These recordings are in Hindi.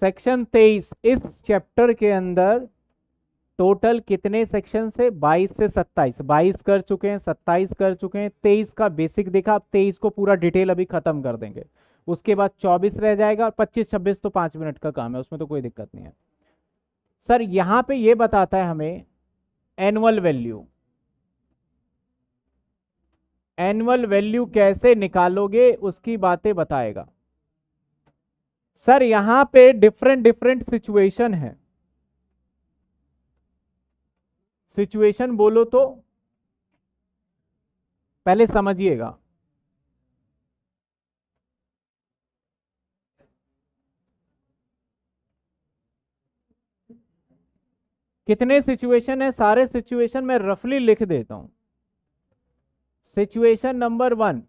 सेक्शन तेईस इस चैप्टर के अंदर टोटल कितने सेक्शन से 22 से 27 22 कर चुके हैं 27 कर चुके हैं 23 का बेसिक देखा अब 23 को पूरा डिटेल अभी खत्म कर देंगे उसके बाद 24 रह जाएगा और 25 26 तो पांच मिनट का काम है उसमें तो कोई दिक्कत नहीं है सर यहां पे ये बताता है हमें एनुअल वैल्यू एनुअल वैल्यू कैसे निकालोगे उसकी बातें बताएगा सर यहां पे डिफरेंट डिफरेंट सिचुएशन है सिचुएशन बोलो तो पहले समझिएगा कितने सिचुएशन है सारे सिचुएशन मैं रफली लिख देता हूं सिचुएशन नंबर वन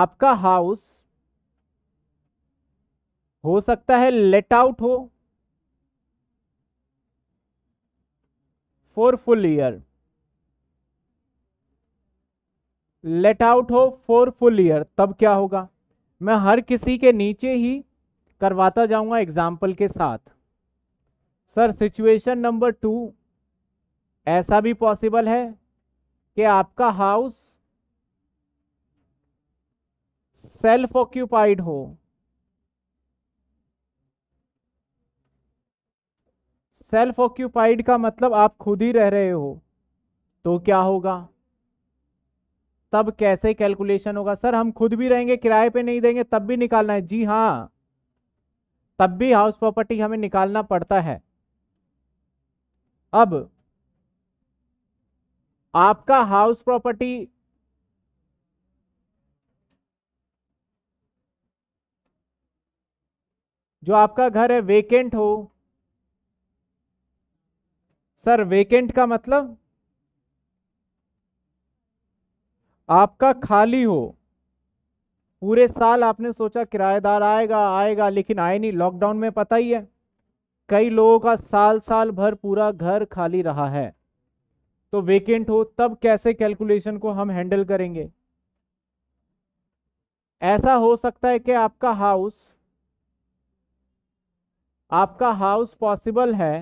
आपका हाउस हो सकता है लेट आउट हो for full year let out हो फॉर फुल ईयर तब क्या होगा मैं हर किसी के नीचे ही करवाता जाऊंगा एग्जाम्पल के साथ सर सिचुएशन नंबर टू ऐसा भी पॉसिबल है कि आपका हाउस सेल्फ ऑक्यूपाइड हो सेल्फ ऑक्यूपाइड का मतलब आप खुद ही रह रहे हो तो क्या होगा तब कैसे कैलकुलेशन होगा सर हम खुद भी रहेंगे किराए पे नहीं देंगे तब भी निकालना है जी हाँ तब भी हाउस प्रॉपर्टी हमें निकालना पड़ता है अब आपका हाउस प्रॉपर्टी जो आपका घर है वेकेंट हो सर वेकेंट का मतलब आपका खाली हो पूरे साल आपने सोचा किराएदार आएगा आएगा लेकिन आए नहीं लॉकडाउन में पता ही है कई लोगों का साल साल भर पूरा घर खाली रहा है तो वेकेंट हो तब कैसे कैलकुलेशन को हम हैंडल करेंगे ऐसा हो सकता है कि आपका हाउस आपका हाउस पॉसिबल है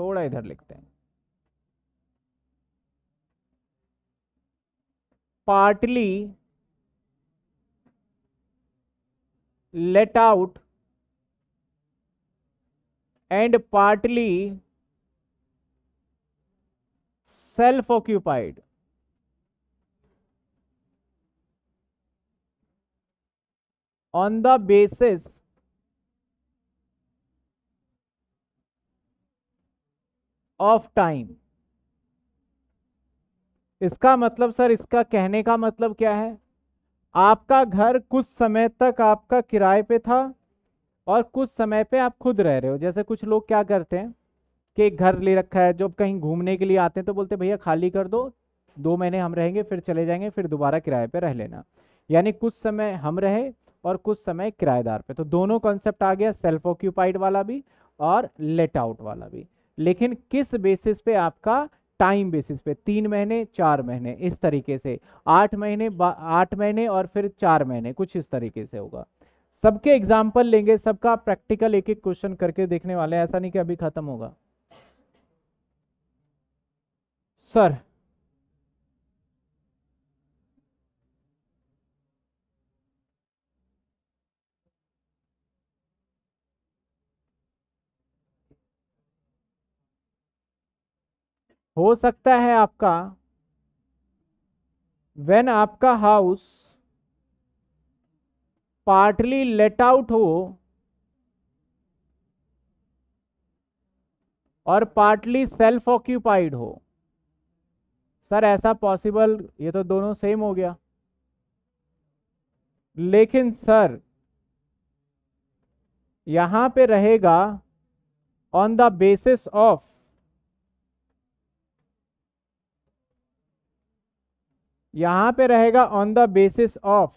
थोड़ा इधर लिखते हैं partly let out and partly self occupied on the basis of time इसका मतलब सर इसका कहने का मतलब क्या है आपका घर कुछ समय तक आपका किराए पे था और कुछ समय पे आप खुद रह रहे हो जैसे कुछ लोग क्या करते हैं कि घर ले रखा है जब कहीं घूमने के लिए आते हैं तो बोलते भैया खाली कर दो दो महीने हम रहेंगे फिर चले जाएंगे फिर दोबारा किराए पे रह लेना यानी कुछ समय हम रहे और कुछ समय किराएदार पे तो दोनों कॉन्सेप्ट आ गया सेल्फ ऑक्यूपाइड वाला भी और लेट आउट वाला भी लेकिन किस बेसिस पे आपका टाइम बेसिस पे तीन महीने चार महीने इस तरीके से आठ महीने आठ महीने और फिर चार महीने कुछ इस तरीके से होगा सबके एग्जाम्पल लेंगे सबका प्रैक्टिकल एक एक क्वेश्चन करके देखने वाले हैं ऐसा नहीं कि अभी खत्म होगा सर हो सकता है आपका वेन आपका हाउस पार्टली लेट आउट हो और पार्टली सेल्फ ऑक्यूपाइड हो सर ऐसा पॉसिबल ये तो दोनों सेम हो गया लेकिन सर यहां पे रहेगा ऑन द बेसिस ऑफ यहां पे रहेगा on the basis of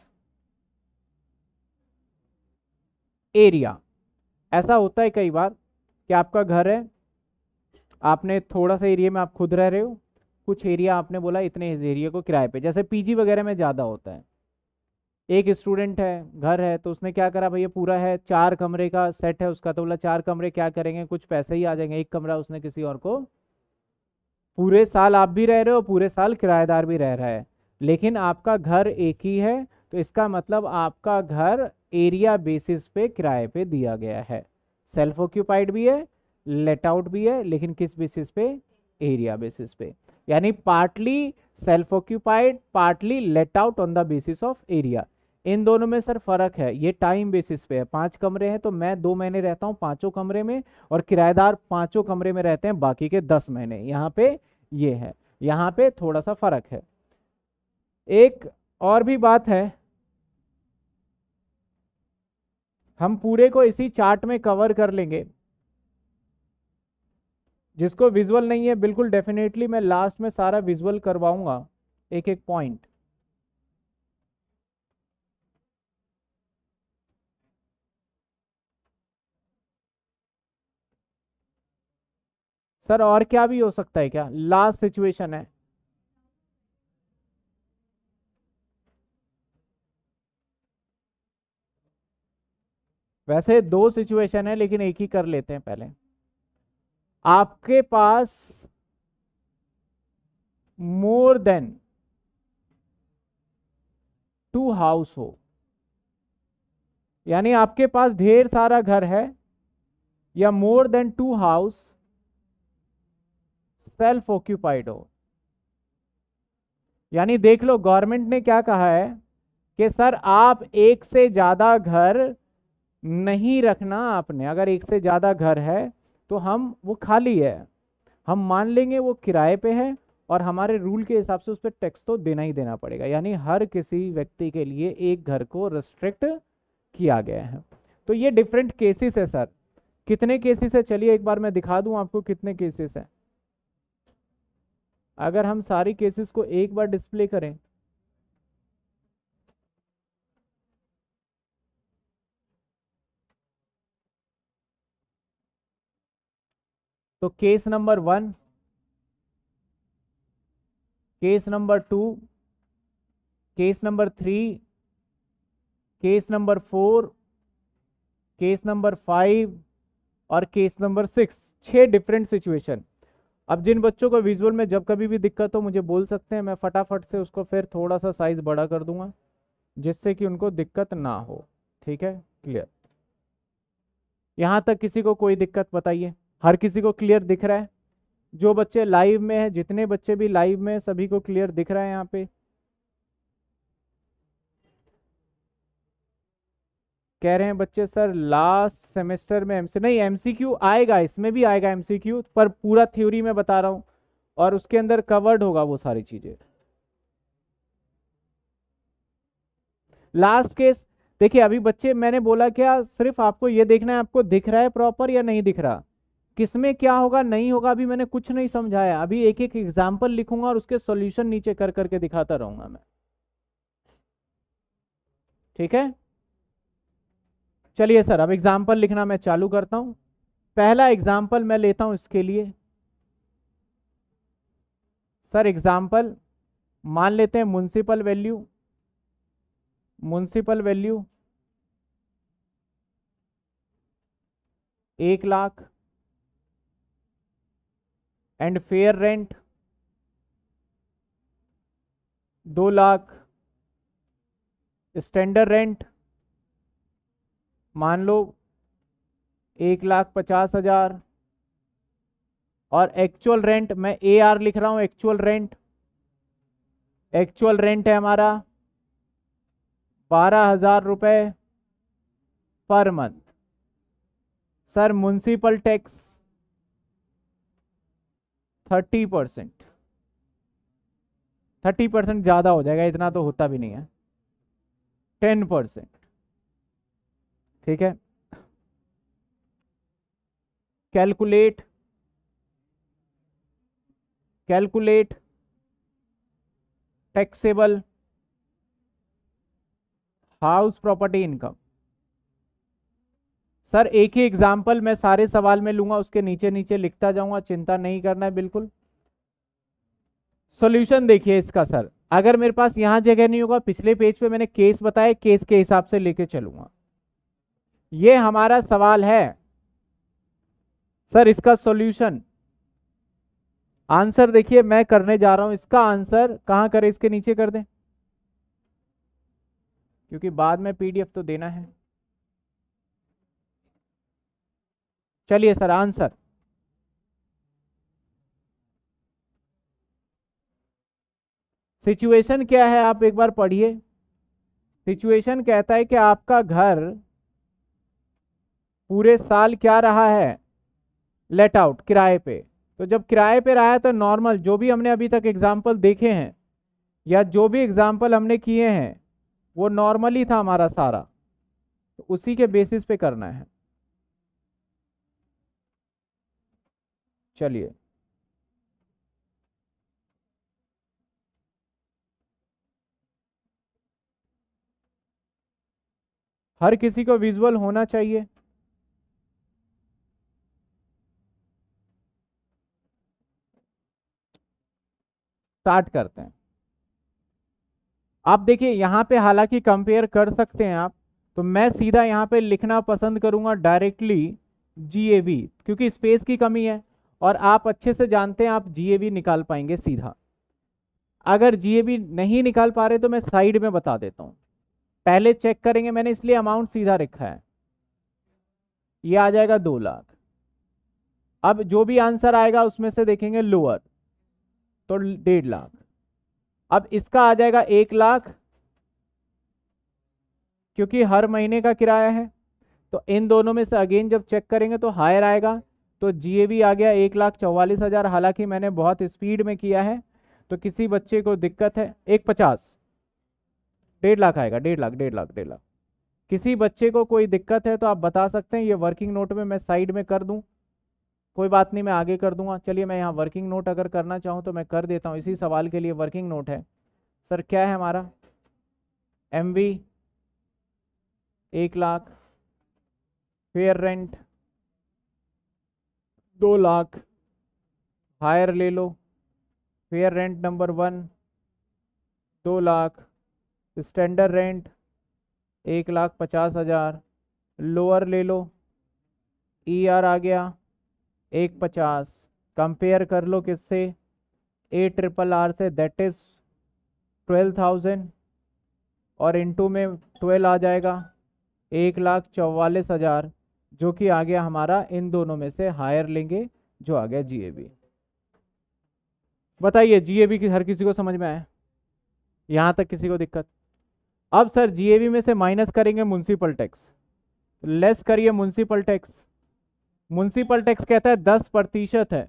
area ऐसा होता है कई बार कि आपका घर है आपने थोड़ा सा एरिया में आप खुद रह रहे हो कुछ एरिया आपने बोला इतने एरिया को किराए पे जैसे पीजी वगैरह में ज़्यादा होता है एक स्टूडेंट है घर है तो उसने क्या करा भैया पूरा है चार कमरे का सेट है उसका तो बोला चार कमरे क्या करेंगे कुछ पैसे ही आ जाएंगे एक कमरा उसने किसी और को पूरे साल आप भी रह रहे हो पूरे साल किराएदार भी रह रहा है लेकिन आपका घर एक ही है तो इसका मतलब आपका घर एरिया बेसिस पे किराए पे दिया गया है सेल्फ ऑक्यूपाइड भी है लेट आउट भी है लेकिन किस बेसिस पे एरिया बेसिस पे यानी partly self occupied partly let out on the basis of area इन दोनों में सर फर्क है ये टाइम बेसिस पे है पांच कमरे हैं तो मैं दो महीने रहता हूँ पांचों कमरे में और किराएदार पांचों कमरे में रहते हैं बाकी के दस महीने यहाँ पे ये है यहाँ पे थोड़ा सा फर्क है एक और भी बात है हम पूरे को इसी चार्ट में कवर कर लेंगे जिसको विजुअल नहीं है बिल्कुल डेफिनेटली मैं लास्ट में सारा विजुअल करवाऊंगा एक एक पॉइंट सर और क्या भी हो सकता है क्या लास्ट सिचुएशन है वैसे दो सिचुएशन है लेकिन एक ही कर लेते हैं पहले आपके पास मोर देन टू हाउस हो यानी आपके पास ढेर सारा घर है या more than two house self occupied हो यानी देख लो गवर्नमेंट ने क्या कहा है कि सर आप एक से ज़्यादा घर नहीं रखना आपने अगर एक से ज़्यादा घर है तो हम वो खाली है हम मान लेंगे वो किराए पे है और हमारे रूल के हिसाब से उस पर टैक्स तो देना ही देना पड़ेगा यानी हर किसी व्यक्ति के लिए एक घर को रिस्ट्रिक्ट किया गया है तो ये डिफरेंट केसेस है सर कितने केसेस है चलिए एक बार मैं दिखा दूँ आपको कितने केसेस हैं अगर हम सारी केसेस को एक बार डिस्प्ले करें तो case number one case number two case number three case number four case number five और केस नंबर सिक्स छह डिफरेंट सिचुएशन अब जिन बच्चों को विजुअल में जब कभी भी दिक्कत हो मुझे बोल सकते हैं मैं फटाफट से उसको फिर थोड़ा सा साइज बड़ा कर दूंगा जिससे कि उनको दिक्कत ना हो ठीक है क्लियर यहां तक किसी को कोई दिक्कत बताइए हर किसी को क्लियर दिख रहा है जो बच्चे लाइव में है जितने बच्चे भी लाइव में है सभी को क्लियर दिख रहा है यहाँ पे कह रहे हैं बच्चे सर लास्ट सेमेस्टर में एमसी नहीं एमसीक्यू आएगा इसमें भी आएगा एमसीक्यू पर पूरा थ्योरी में बता रहा हूं और उसके अंदर कवर्ड होगा वो सारी चीज़ें लास्ट केस देखिए अभी बच्चे मैंने बोला क्या सिर्फ आपको ये देखना है आपको दिख रहा है प्रॉपर या नहीं दिख रहा किसमें क्या होगा नहीं होगा अभी मैंने कुछ नहीं समझाया अभी एक एक एग्जाम्पल लिखूंगा और उसके सोल्यूशन नीचे कर करके दिखाता रहूंगा मैं ठीक है चलिए सर अब एग्जाम्पल लिखना मैं चालू करता हूं पहला एग्जाम्पल मैं लेता हूं इसके लिए सर एग्जाम्पल मान लेते हैं म्यूनसिपल वैल्यू म्यूनसिपल वैल्यू एक लाख एंड फेयर रेंट दो लाख स्टैंडर्ड रेंट मान लो एक लाख पचास हज़ार और एक्चुअल रेंट मैं ए आर लिख रहा हूँ एक्चुअल रेंट एक्चुअल रेंट है हमारा बारह हज़ार रुपये per month sir municipal tax thirty percent thirty percent ज्यादा हो जाएगा इतना तो होता भी नहीं है टेन परसेंट ठीक है calculate calculate taxable house property income sir एक ही एग्जाम्पल मैं सारे सवाल में लूंगा उसके नीचे नीचे लिखता जाऊंगा चिंता नहीं करना है बिल्कुल सोल्यूशन देखिए इसका सर अगर मेरे पास यहां जगह नहीं होगा पिछले पेज पे मैंने केस बताया केस के हिसाब से लेके चलूंगा ये हमारा सवाल है सर इसका सॉल्यूशन आंसर देखिए मैं करने जा रहा हूं इसका आंसर कहां करें इसके नीचे कर दें क्योंकि बाद में पीडीएफ तो देना है चलिए सर आंसर सिचुएशन क्या है आप एक बार पढ़िए सिचुएशन कहता है कि आपका घर पूरे साल क्या रहा है लेट आउट किराए पे तो जब किराए पे रहा है तो नॉर्मल जो भी हमने अभी तक एग्जाम्पल देखे हैं या जो भी एग्जाम्पल हमने किए हैं वो नॉर्मली था हमारा सारा तो उसी के बेसिस पे करना है चलिए हर किसी को विजुअल होना चाहिए स्टार्ट करते हैं आप देखिए यहां पे हालांकि कंपेयर कर सकते हैं आप तो मैं सीधा यहां पे लिखना पसंद करूंगा डायरेक्टली जी क्योंकि स्पेस की कमी है और आप अच्छे से जानते हैं आप जीएबी निकाल पाएंगे सीधा अगर जीएबी नहीं निकाल पा रहे तो मैं साइड में बता देता हूं पहले चेक करेंगे मैंने इसलिए अमाउंट सीधा रखा है ये आ जाएगा दो लाख अब जो भी आंसर आएगा उसमें से देखेंगे लोअर तो डेढ़ लाख अब इसका आ जाएगा एक लाख क्योंकि हर महीने का किराया है तो इन दोनों में से अगेन जब चेक करेंगे तो हायर आएगा तो जी आ गया एक लाख चौवालीस हज़ार हालांकि मैंने बहुत स्पीड में किया है तो किसी बच्चे को दिक्कत है एक पचास डेढ़ लाख आएगा डेढ़ लाख डेढ़ लाख डेढ़ लाख किसी बच्चे को कोई दिक्कत है तो आप बता सकते हैं ये वर्किंग नोट में मैं साइड में कर दूँ कोई बात नहीं मैं आगे कर दूंगा चलिए मैं यहाँ वर्किंग नोट अगर करना चाहूँ तो मैं कर देता हूँ इसी सवाल के लिए वर्किंग नोट है सर क्या है हमारा एम एक लाख फेयर रेंट दो लाख हायर ले लो फेयर रेंट नंबर वन दो लाख स्टैंडर्ड रेंट एक लाख पचास हज़ार लोअर ले लो ई e आर आ गया एक पचास कंपेयर कर लो किससे ए ट्रिपल आर से दैट इज़ ट्वेल्व थाउजेंड और इनटू में ट्वेल्व आ जाएगा एक लाख चौवालीस हज़ार जो कि आ गया हमारा इन दोनों में से हायर लेंगे जो आ गया जीएबी बताइए जीएबी की हर किसी को समझ में आया यहाँ तक किसी को दिक्कत अब सर जीएबी में से माइनस करेंगे म्यूनसिपल टैक्स लेस करिए म्यूनसिपल टैक्स म्यूनसिपल टैक्स कहता है दस प्रतिशत है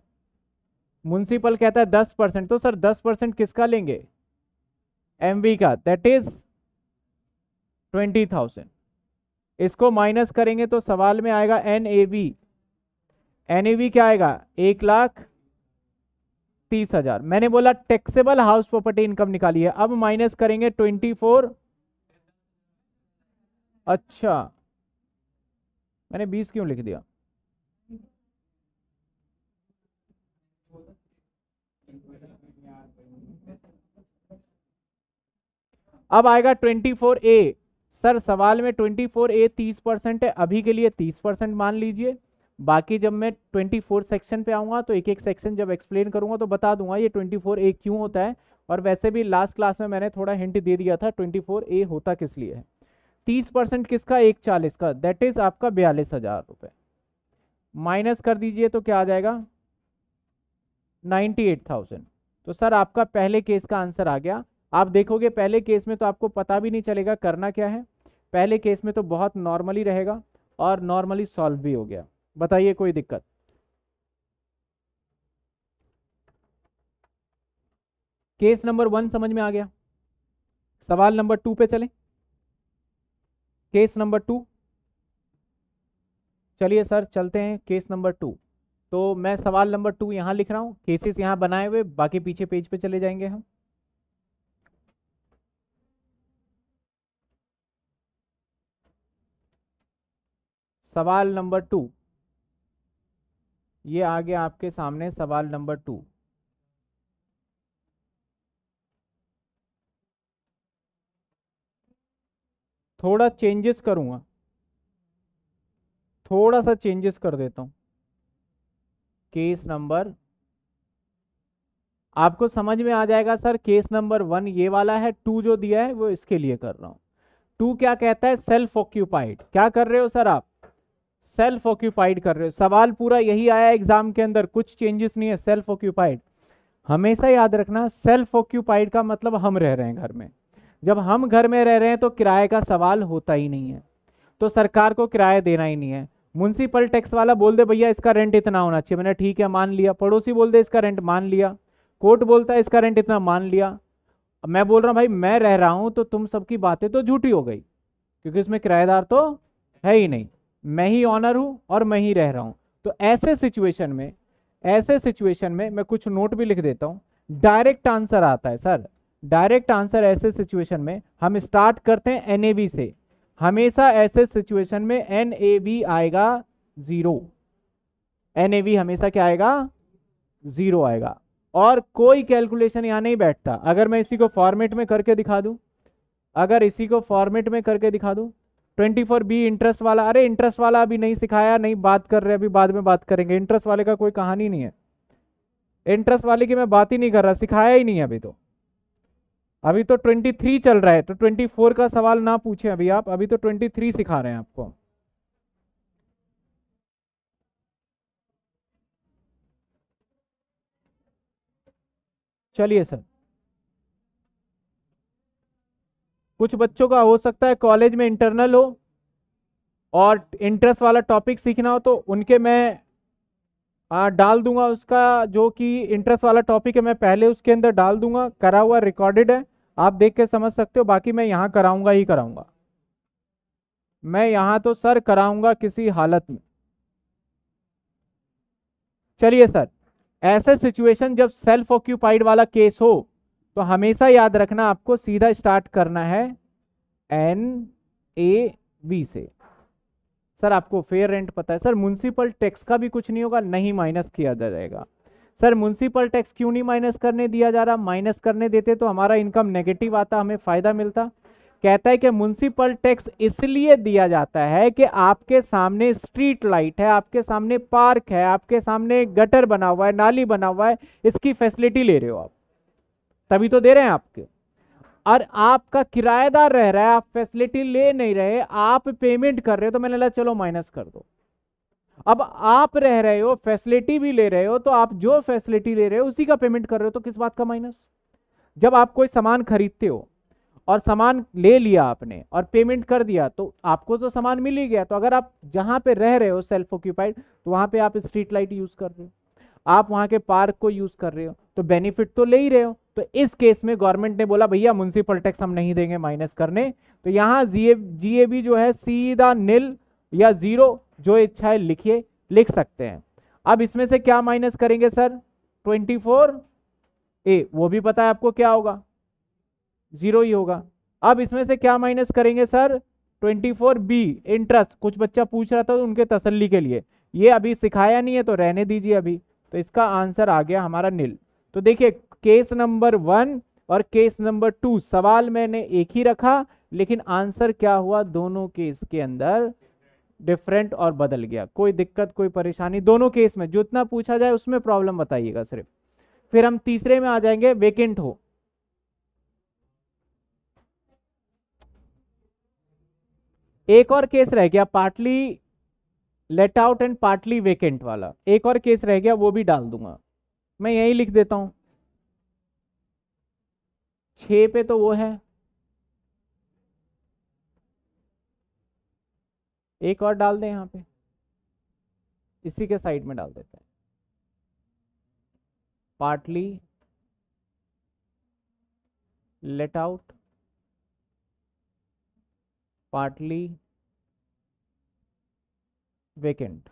म्यूनसिपल कहता है दस परसेंट तो सर दस परसेंट किसका लेंगे एमवी का दैट इज ट्वेंटी थाउजेंड इसको माइनस करेंगे तो सवाल में आएगा N A V N A V क्या आएगा एक लाख तीस हजार मैंने बोला टैक्सेबल हाउस प्रॉपर्टी इनकम निकाली है अब माइनस करेंगे ट्वेंटी फोर अच्छा मैंने बीस क्यों लिख दिया अब आएगा ट्वेंटी फोर ए सर सवाल में ट्वेंटी फोर ए तीस परसेंट है अभी के लिए तीस परसेंट मान लीजिए बाकी जब मैं ट्वेंटी फोर सेक्शन पे आऊँगा तो एक एक सेक्शन जब एक्सप्लेन करूँगा तो बता दूंगा ये ट्वेंटी फोर ए क्यों होता है और वैसे भी लास्ट क्लास में मैंने थोड़ा हिंट दे दिया था ट्वेंटी फोर ए होता किस लिए है तीस परसेंट किसका एक चालीस का दैट इज़ आपका बयालीस हज़ार रुपये माइनस कर दीजिए तो क्या आ जाएगा नाइन्टी एट थाउजेंड तो सर आपका पहले केस का आंसर आ गया आप देखोगे पहले केस में तो आपको पता भी नहीं चलेगा करना क्या है पहले केस में तो बहुत नॉर्मली रहेगा और नॉर्मली सॉल्व भी हो गया बताइए कोई दिक्कत केस नंबर वन समझ में आ गया सवाल नंबर टू पे चलें केस नंबर टू चलिए सर चलते हैं केस नंबर टू तो मैं सवाल नंबर टू यहां लिख रहा हूं केसेस यहां बनाए हुए बाकी पीछे पेज पे चले जाएंगे हम सवाल नंबर टू ये आगे आपके सामने सवाल नंबर टू थोड़ा चेंजेस करूंगा थोड़ा सा चेंजेस कर देता हूं केस नंबर आपको समझ में आ जाएगा सर केस नंबर वन ये वाला है टू जो दिया है वो इसके लिए कर रहा हूं टू क्या कहता है सेल्फ ऑक्यूपाइड क्या कर रहे हो सर आप सेल्फ ऑक्यूपाइड कर रहे हो सवाल पूरा यही आया एग्जाम के अंदर कुछ चेंजेस नहीं है सेल्फ ऑक्यूपाइड हमेशा याद रखना सेल्फ ऑक्यूपाइड का मतलब हम रह रहे हैं घर में जब हम घर में रह रहे हैं तो किराए का सवाल होता ही नहीं है तो सरकार को किराया देना ही नहीं है म्यूनसिपल टैक्स वाला बोल दे भैया इसका रेंट इतना होना चाहिए मैंने ठीक है मान लिया पड़ोसी बोल दे इसका रेंट मान लिया कोर्ट बोलता है इसका रेंट इतना मान लिया मैं बोल रहा हूँ भाई मैं रह रहा हूँ तो तुम सबकी बातें तो झूठी हो गई क्योंकि इसमें किराएदार तो है ही नहीं मैं ही ऑनर हूँ और मैं ही रह रहा हूँ तो ऐसे सिचुएशन में ऐसे सिचुएशन में मैं कुछ नोट भी लिख देता हूँ डायरेक्ट आंसर आता है सर डायरेक्ट आंसर ऐसे सिचुएशन में हम स्टार्ट करते हैं एन से हमेशा ऐसे सिचुएशन में एन आएगा ज़ीरो एन हमेशा क्या आएगा ज़ीरो आएगा और कोई कैलकुलेशन यहाँ नहीं बैठता अगर मैं इसी को फॉर्मेट में करके दिखा दूँ अगर इसी को फॉर्मेट में करके दिखा दूँ ट्वेंटी फोर बी इंटरेस्ट वाला अरे इंटरेस्ट वाला अभी नहीं सिखाया नहीं बात कर रहे अभी बाद में बात करेंगे इंटरेस्ट वाले का कोई कहानी नहीं है इंटरेस्ट वाले की मैं बात ही नहीं कर रहा सिखाया ही नहीं अभी तो अभी तो ट्वेंटी थ्री चल रहा है तो ट्वेंटी फोर का सवाल ना पूछे अभी आप अभी तो ट्वेंटी थ्री सिखा रहे हैं आपको चलिए सर कुछ बच्चों का हो सकता है कॉलेज में इंटरनल हो और इंटरेस्ट वाला टॉपिक सीखना हो तो उनके मैं आ, डाल दूंगा उसका जो कि इंटरेस्ट वाला टॉपिक है मैं पहले उसके अंदर डाल दूंगा करा हुआ रिकॉर्डेड है आप देख के समझ सकते हो बाकी मैं यहाँ कराऊंगा ही कराऊंगा मैं यहाँ तो सर कराऊंगा किसी हालत में चलिए सर ऐसे सिचुएशन जब सेल्फ ऑक्यूपाइड वाला केस हो तो हमेशा याद रखना आपको सीधा स्टार्ट करना है एन ए वी से सर आपको फेयर रेंट पता है सर म्यूनसिपल टैक्स का भी कुछ नहीं होगा नहीं माइनस किया जाएगा सर म्यूनसिपल टैक्स क्यों नहीं माइनस करने दिया जा रहा माइनस करने देते तो हमारा इनकम नेगेटिव आता हमें फ़ायदा मिलता कहता है कि म्यूनसिपल टैक्स इसलिए दिया जाता है कि आपके सामने स्ट्रीट लाइट है आपके सामने पार्क है आपके सामने गटर बना हुआ है नाली बना हुआ है इसकी फैसिलिटी ले रहे हो आप तभी तो दे रहे हैं आपके और आपका किराएदार रह रहा है आप फैसिलिटी ले नहीं रहे आप पेमेंट कर रहे हो तो मैंने लगा चलो माइनस कर दो अब आप रह रहे हो फैसिलिटी भी ले रहे हो तो आप जो फैसिलिटी ले रहे हो उसी का पेमेंट कर रहे हो तो किस बात का माइनस जब आप कोई सामान खरीदते हो और सामान ले लिया आपने और पेमेंट कर दिया तो आपको तो सामान मिल ही गया तो अगर आप जहाँ पे रह रहे हो सेल्फ ऑक्यूपाइड तो वहाँ पे आप स्ट्रीट लाइट यूज़ कर रहे हो आप वहाँ के पार्क को यूज़ कर रहे हो तो बेनिफिट तो ले ही रहे हो तो इस केस में गवर्नमेंट ने बोला भैया म्यूनसिपल टैक्स हम नहीं देंगे माइनस करने तो यहाँ जीए जी ए जो है सीधा नील या जीरो जो इच्छा है लिखिए लिख सकते हैं अब इसमें से क्या माइनस करेंगे सर 24 ए वो भी पता है आपको क्या होगा जीरो ही होगा अब इसमें से क्या माइनस करेंगे सर 24 बी इंटरेस्ट कुछ बच्चा पूछ रहा था तो उनके तसल्ली के लिए ये अभी सिखाया नहीं है तो रहने दीजिए अभी तो इसका आंसर आ गया हमारा नील तो देखिए केस नंबर वन और केस नंबर टू सवाल मैंने एक ही रखा लेकिन आंसर क्या हुआ दोनों केस के अंदर डिफरेंट और बदल गया कोई दिक्कत कोई परेशानी दोनों केस में जितना पूछा जाए उसमें प्रॉब्लम बताइएगा सिर्फ फिर हम तीसरे में आ जाएंगे वेकेंट हो एक और केस रह गया partly let out and partly vacant वाला एक और केस रह गया वो भी डाल दूंगा मैं यही लिख देता हूं छः पे तो वो है एक और डाल दें यहां पे इसी के साइड में डाल देते हैं partly let out partly vacant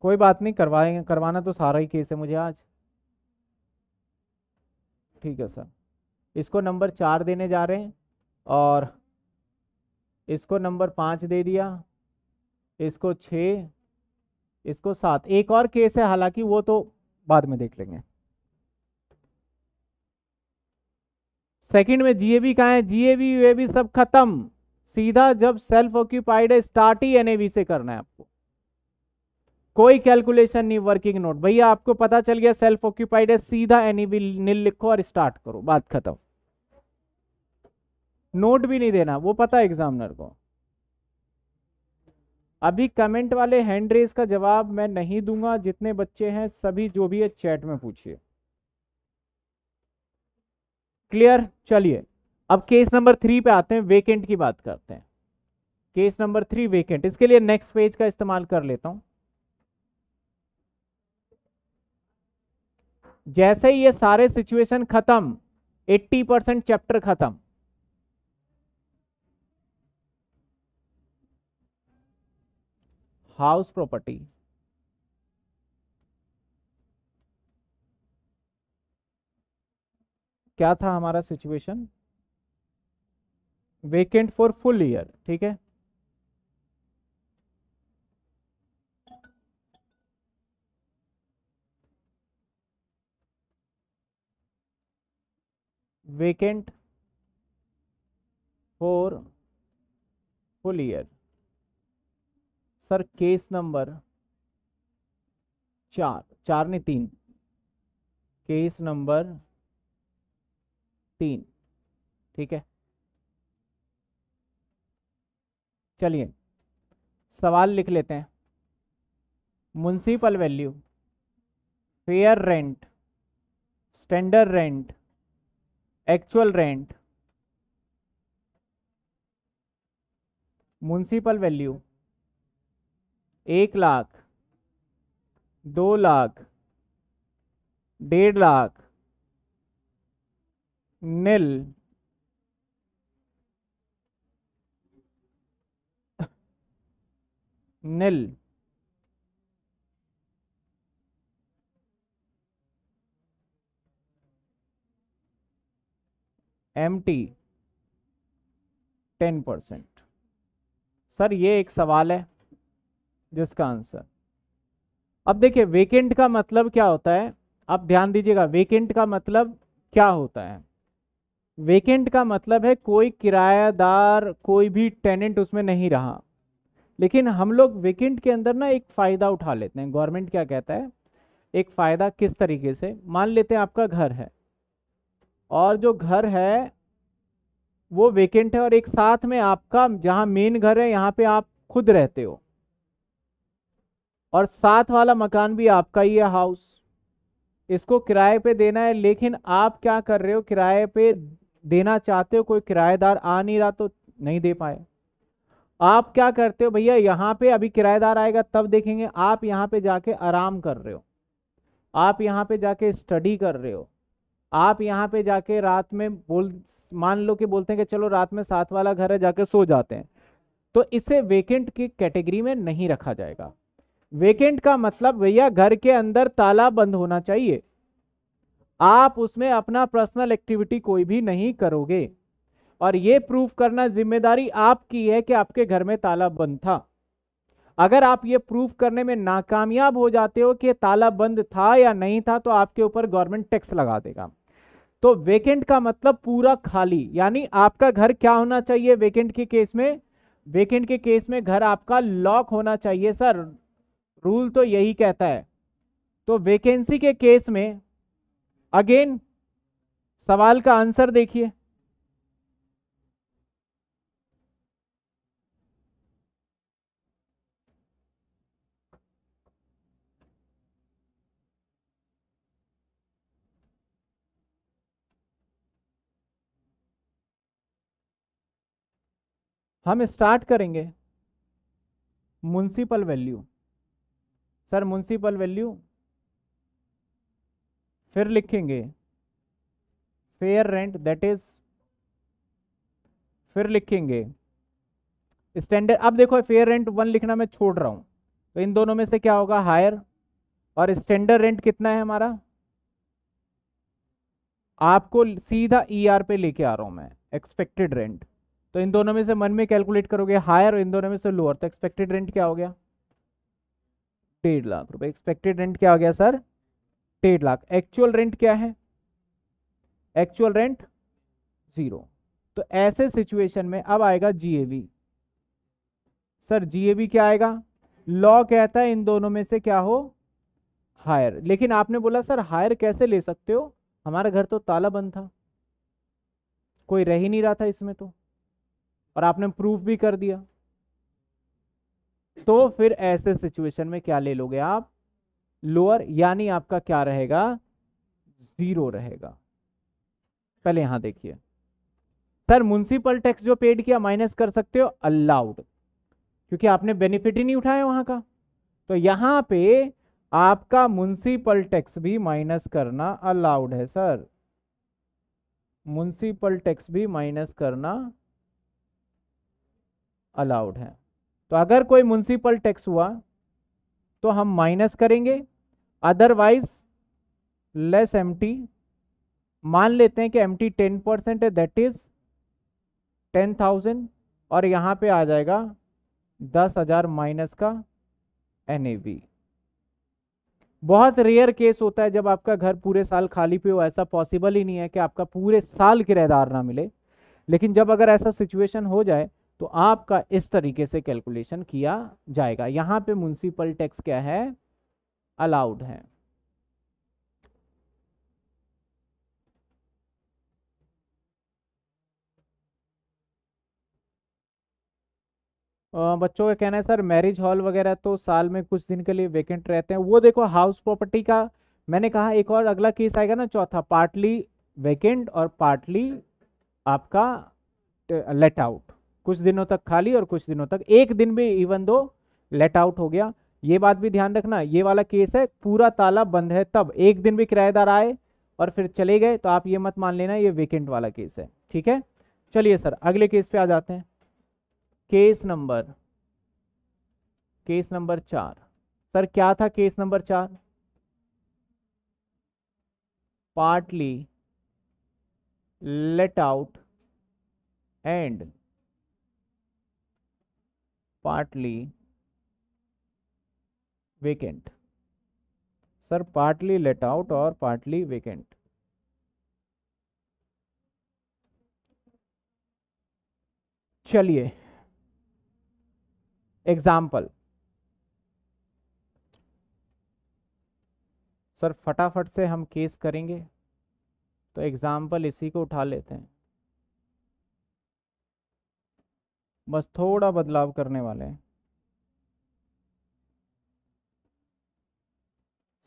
कोई बात नहीं करवाएंगे करवाना तो सारा ही केस है मुझे आज ठीक है सर इसको नंबर चार देने जा रहे हैं और इसको नंबर पाँच दे दिया इसको छ इसको सात एक और केस है हालांकि वो तो बाद में देख लेंगे सेकंड में जीएबी कहा है जीएबी भी सब खत्म सीधा जब सेल्फ ऑक्यूपाइड है स्टार्ट ही एनएवी से करना है आपको कोई कैलकुलेशन नहीं वर्किंग नोट भैया आपको पता चल गया सेल्फ ऑक्यूपाइड है सीधा एनएवी निल लिखो और स्टार्ट करो बात खत्म नोट भी नहीं देना वो पता है एग्जामिनर को अभी कमेंट वाले हैंड रेस का जवाब मैं नहीं दूंगा जितने बच्चे हैं सभी जो भी है चैट में पूछिए क्लियर चलिए अब केस नंबर थ्री पे आते हैं वेकेंट की बात करते हैं केस नंबर थ्री वेकेंट इसके लिए नेक्स्ट पेज का इस्तेमाल कर लेता हूं जैसे ही ये सारे सिचुएशन खत्म 80 परसेंट चैप्टर खत्म हाउस प्रॉपर्टी क्या था हमारा situation vacant for full year ठीक है vacant for full year sir case number चार चार ने तीन केस नंबर तीन ठीक है चलिए सवाल लिख लेते हैं municipal value fair rent standard rent actual rent municipal value एक लाख दो लाख डेढ़ lakh nil nil M T ten percent sir ये एक सवाल है जिसका आंसर अब देखिए वेकेंट का मतलब क्या होता है आप ध्यान दीजिएगा वेकेंट का मतलब क्या होता है वेकेंट का मतलब है कोई किरायादार कोई भी टेनेंट उसमें नहीं रहा लेकिन हम लोग वेकेंट के अंदर ना एक फ़ायदा उठा लेते हैं गवर्नमेंट क्या कहता है एक फ़ायदा किस तरीके से मान लेते हैं आपका घर है और जो घर है वो वेकेंट है और एक साथ में आपका जहाँ मेन घर है यहाँ पे आप खुद रहते हो और साथ वाला मकान भी आपका ही है हाउस इसको किराए पे देना है लेकिन आप क्या कर रहे हो किराए पे देना चाहते हो कोई किराएदार आ नहीं रहा तो नहीं दे पाए आप क्या करते हो भैया यहाँ पे अभी किराएदार आएगा तब देखेंगे आप यहाँ पे जाके आराम कर रहे हो आप यहाँ पे जाके स्टडी कर रहे हो आप यहाँ पे जाके रात में बोल मान लो कि बोलते हैं कि चलो रात में साथ वाला घर है जाके सो जाते हैं तो इसे वेकेंट की कैटेगरी में नहीं रखा जाएगा वेकेंट का मतलब भैया घर के अंदर ताला बंद होना चाहिए आप उसमें अपना पर्सनल एक्टिविटी कोई भी नहीं करोगे और ये प्रूफ करना जिम्मेदारी आपकी है कि आपके घर में ताला बंद था अगर आप ये प्रूफ करने में नाकामयाब हो जाते हो कि ताला बंद था या नहीं था तो आपके ऊपर गवर्नमेंट टैक्स लगा देगा तो वेकेंट का मतलब पूरा खाली यानी आपका घर क्या होना चाहिए वेकेंट के केस में वेकेंट के केस में घर आपका लॉक होना चाहिए सर रूल तो यही कहता है तो वैकेंसी के केस में अगेन सवाल का आंसर देखिए हम स्टार्ट करेंगे municipal value sir municipal value फिर लिखेंगे फेयर रेंट दैट इज फिर लिखेंगे स्टैंडर्ड अब देखो फेयर रेंट वन लिखना मैं छोड़ रहा हूं तो इन दोनों में से क्या होगा हायर और स्टैंडर्ड रेंट कितना है हमारा आपको सीधा ई e ER पे लेके आ रहा हूं मैं एक्सपेक्टेड रेंट तो इन दोनों में से मन में कैलकुलेट करोगे हायर और इन दोनों में से लोअर तो एक्सपेक्टेड रेंट क्या हो गया डेढ़ लाख रुपए एक्सपेक्टेड रेंट क्या आ गया सर डेढ़ लाख एक्चुअल रेंट क्या है एक्चुअल रेंट जीरो तो ऐसे सिचुएशन में अब आएगा जीएवी सर जीएवी क्या आएगा लॉ कहता है इन दोनों में से क्या हो हायर लेकिन आपने बोला सर हायर कैसे ले सकते हो हमारा घर तो ताला बंद था कोई रह ही नहीं रहा था इसमें तो और आपने प्रूफ भी कर दिया तो फिर ऐसे सिचुएशन में क्या ले लोगे आप लोअर यानी आपका क्या रहेगा जीरो रहेगा पहले यहां देखिए सर म्यूनसिपल टैक्स जो पेड किया माइनस कर सकते हो अलाउड क्योंकि आपने बेनिफिट ही नहीं उठाया वहां का तो यहां पे आपका म्यूनसिपल टैक्स भी माइनस करना अलाउड है सर म्यूनसिपल टैक्स भी माइनस करना अलाउड है तो अगर कोई म्यूनसिपल टैक्स हुआ तो हम माइनस करेंगे अदरवाइज लेस एम मान लेते हैं कि एम टी टेन परसेंट है दैट इज टेन थाउजेंड और यहाँ पे आ जाएगा दस हज़ार माइनस का एन बहुत रेयर केस होता है जब आपका घर पूरे साल खाली पे हो ऐसा पॉसिबल ही नहीं है कि आपका पूरे साल किराएदार ना मिले लेकिन जब अगर ऐसा सिचुएशन हो जाए तो आपका इस तरीके से कैलकुलेशन किया जाएगा यहां पे म्यूनसिपल टैक्स क्या है अलाउड है बच्चों का कहना है सर मैरिज हॉल वगैरह तो साल में कुछ दिन के लिए वेकेंट रहते हैं वो देखो हाउस प्रॉपर्टी का मैंने कहा एक और अगला केस आएगा ना चौथा पार्टली वेकेंट और पार्टली आपका लेट आउट कुछ दिनों तक खाली और कुछ दिनों तक एक दिन भी इवन दो लेट आउट हो गया ये बात भी ध्यान रखना ये वाला केस है पूरा ताला बंद है तब एक दिन भी किराएदार आए और फिर चले गए तो आप ये मत मान लेना ये वेकेंट वाला केस है ठीक है चलिए सर अगले केस पे आ जाते हैं केस नंबर केस नंबर चार सर क्या था केस नंबर चार partly let out and partly vacant sir partly let out or partly vacant चलिए एग्जाम्पल सर फटाफट से हम केस करेंगे तो एग्जाम्पल इसी को उठा लेते हैं बस थोड़ा बदलाव करने वाले हैं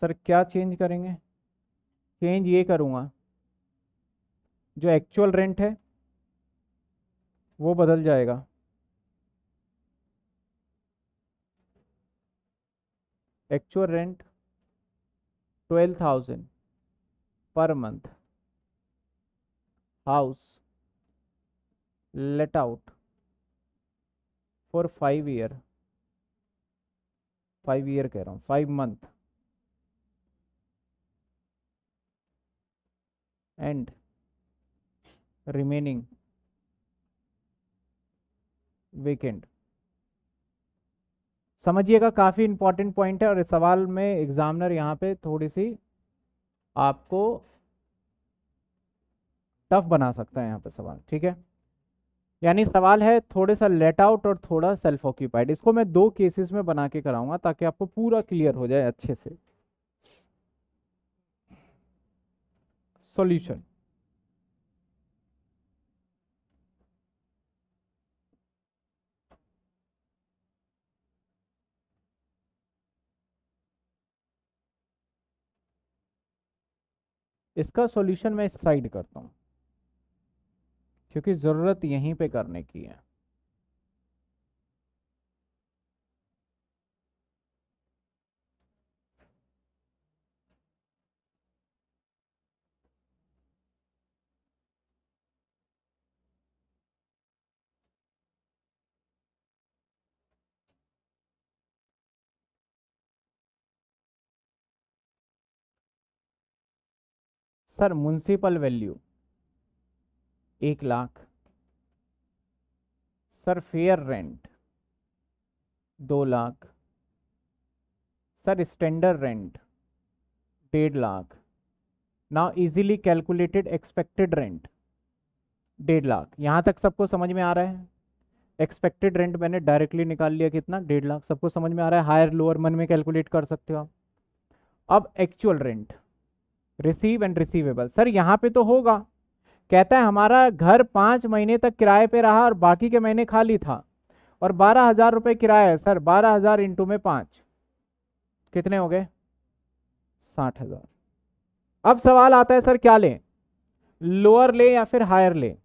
सर क्या चेंज करेंगे चेंज ये करूँगा जो एक्चुअल रेंट है वो बदल जाएगा actual rent twelve thousand per month house let out for five year five year कह रहा हूँ five month and remaining vacant समझिएगा काफ़ी इंपॉर्टेंट पॉइंट है और इस सवाल में एग्जामिनर यहाँ पे थोड़ी सी आपको टफ बना सकता है यहाँ पे सवाल ठीक है यानी सवाल है थोड़े सा लेट आउट और थोड़ा सेल्फ ऑक्यूपाइड इसको मैं दो केसेस में बना के कराऊंगा ताकि आपको पूरा क्लियर हो जाए अच्छे से सॉल्यूशन इसका सॉल्यूशन मैं इस साइड करता हूं क्योंकि ज़रूरत यहीं पे करने की है सर म्यूनसिपल वैल्यू एक लाख सर फेयर रेंट दो लाख सर स्टैंडर्ड रेंट डेढ़ lakh now easily calculated expected rent डेढ़ लाख यहाँ तक सबको समझ में आ रहा है एक्सपेक्टेड रेंट मैंने डायरेक्टली निकाल लिया कितना डेढ़ लाख सबको समझ में आ रहा है हायर लोअर मन में कैलकुलेट कर सकते हो आप अब actual rent receive and receivable sir यहाँ पे तो होगा कहता है हमारा घर पाँच महीने तक किराए पे रहा और बाकी के महीने खाली था और बारह हज़ार रुपये किराया है सर बारह हज़ार इंटू में पाँच कितने हो गए साठ हज़ार अब सवाल आता है सर क्या लें लोअर लें या फिर हायर लें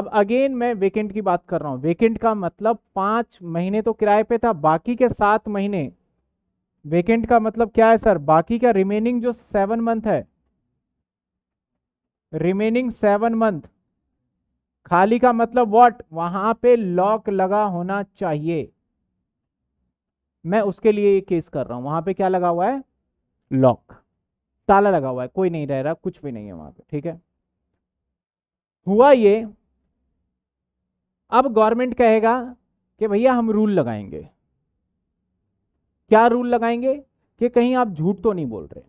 अब अगेन मैं वेकेंट की बात कर रहा हूँ वेकेंट का मतलब पाँच महीने तो किराए पे था बाकी के सात महीने वेकेंट का मतलब क्या है सर बाकी का रिमेनिंग जो सेवन मंथ है रिमेनिंग सेवन मंथ खाली का मतलब व्हाट वहां पे लॉक लगा होना चाहिए मैं उसके लिए ये केस कर रहा हूं वहां पे क्या लगा हुआ है लॉक ताला लगा हुआ है कोई नहीं रह रहा कुछ भी नहीं है वहां पे ठीक है हुआ ये अब गवर्नमेंट कहेगा कि भैया हम रूल लगाएंगे क्या रूल लगाएंगे कि कहीं आप झूठ तो नहीं बोल रहे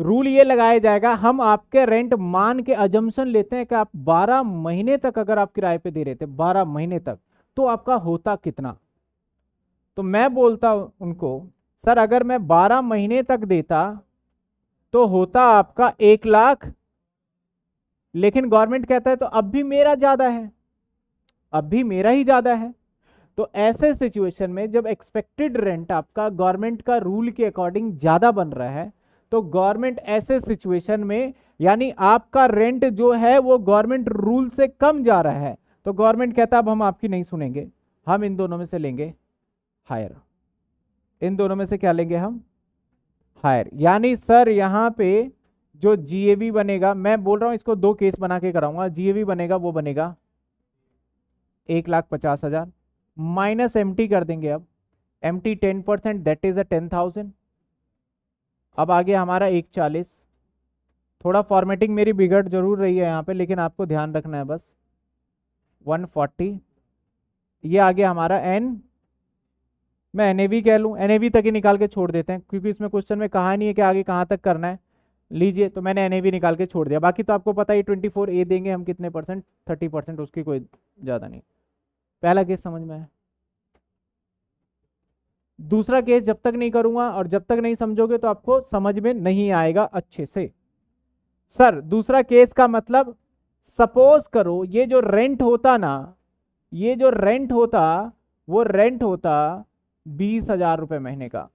रूल ये लगाया जाएगा हम आपके रेंट मान के अजम्सन लेते हैं कि आप 12 महीने तक अगर आप किराए पे दे रहे थे 12 महीने तक तो आपका होता कितना तो मैं बोलता उनको सर अगर मैं 12 महीने तक देता तो होता आपका एक लाख लेकिन गवर्नमेंट कहता है तो अब भी मेरा ज़्यादा है अब भी मेरा ही ज़्यादा है तो ऐसे सिचुएशन में जब एक्सपेक्टेड रेंट आपका गवर्नमेंट का रूल के अकॉर्डिंग ज़्यादा बन रहा है तो गवर्नमेंट ऐसे सिचुएशन में यानी आपका रेंट जो है वो गवर्नमेंट रूल से कम जा रहा है तो गवर्नमेंट कहता अब हम आपकी नहीं सुनेंगे हम इन दोनों में से लेंगे हायर इन दोनों में से क्या लेंगे हम हायर यानी सर यहाँ पे जो जीएवी बनेगा मैं बोल रहा हूँ इसको दो केस बना के कराऊंगा जीएवी बनेगा वो बनेगा एक लाख पचास हजार माइनस एम कर देंगे अब M T ten percent that is a ten thousand अब आगे हमारा एक चालीस थोड़ा फॉर्मेटिंग मेरी बिगड़ जरूर रही है यहाँ पे लेकिन आपको ध्यान रखना है बस वन फोर्टी ये आगे हमारा एन मैं एन ए वी कह लूँ एन ए वी तक ही निकाल के छोड़ देते हैं क्योंकि इसमें क्वेश्चन में कहा नहीं है कि आगे कहाँ तक करना है लीजिए तो मैंने एन ए वी निकाल के छोड़ दिया बाकी तो आपको पता ही ट्वेंटी फोर ए देंगे हम कितने परसेंट थर्टी परसेंट उसकी कोई ज़्यादा नहीं पहला केस समझ में आया दूसरा केस जब तक नहीं करूंगा और जब तक नहीं समझोगे तो आपको समझ में नहीं आएगा अच्छे से सर दूसरा केस का मतलब सपोज करो ये जो रेंट होता ना ये जो रेंट होता वो रेंट होता बीस हजार रुपये महीने का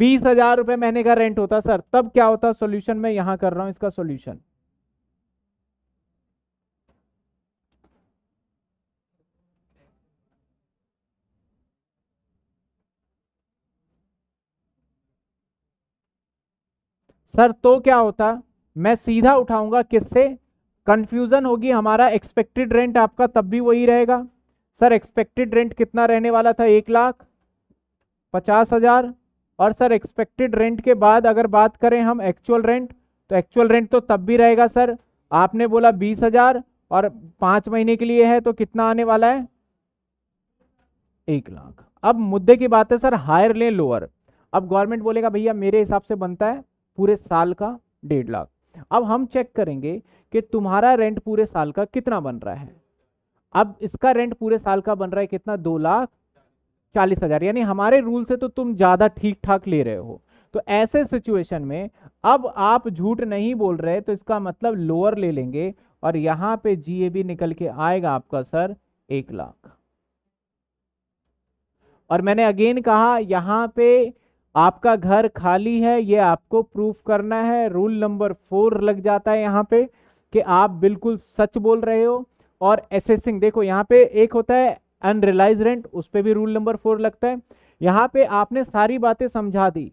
बीस हजार रुपये महीने का रेंट होता सर तब क्या होता सॉल्यूशन मैं यहां कर रहा हूँ इसका सॉल्यूशन सर तो क्या होता मैं सीधा उठाऊंगा किससे कंफ्यूजन होगी हमारा एक्सपेक्टेड रेंट आपका तब भी वही रहेगा सर एक्सपेक्टेड रेंट कितना रहने वाला था एक लाख पचास हज़ार और सर एक्सपेक्टेड रेंट के बाद अगर बात करें हम एक्चुअल रेंट तो एक्चुअल रेंट तो तब भी रहेगा सर आपने बोला बीस हज़ार और पाँच महीने के लिए है तो कितना आने वाला है एक लाख अब मुद्दे की बात है सर हायर लें लोअर अब गवर्नमेंट बोलेगा भैया मेरे हिसाब से बनता है पूरे साल का डेढ़ लाख अब हम चेक करेंगे कि तुम्हारा रेंट पूरे साल का कितना बन रहा है अब इसका रेंट पूरे साल का बन रहा है कितना दो लाख चालीस हजार यानी हमारे रूल से तो तुम ज़्यादा ठीक ठाक ले रहे हो तो ऐसे सिचुएशन में अब आप झूठ नहीं बोल रहे तो इसका मतलब लोअर ले लेंगे और यहां पे जीएबी निकल के आएगा आपका सर एक लाख और मैंने अगेन कहा यहां पे आपका घर खाली है ये आपको प्रूफ करना है रूल नंबर फोर लग जाता है यहाँ पे कि आप बिल्कुल सच बोल रहे हो और एसेसिंग देखो यहाँ पे एक होता है अनरिलाइज रेंट उस पर भी रूल नंबर फोर लगता है यहाँ पे आपने सारी बातें समझा दी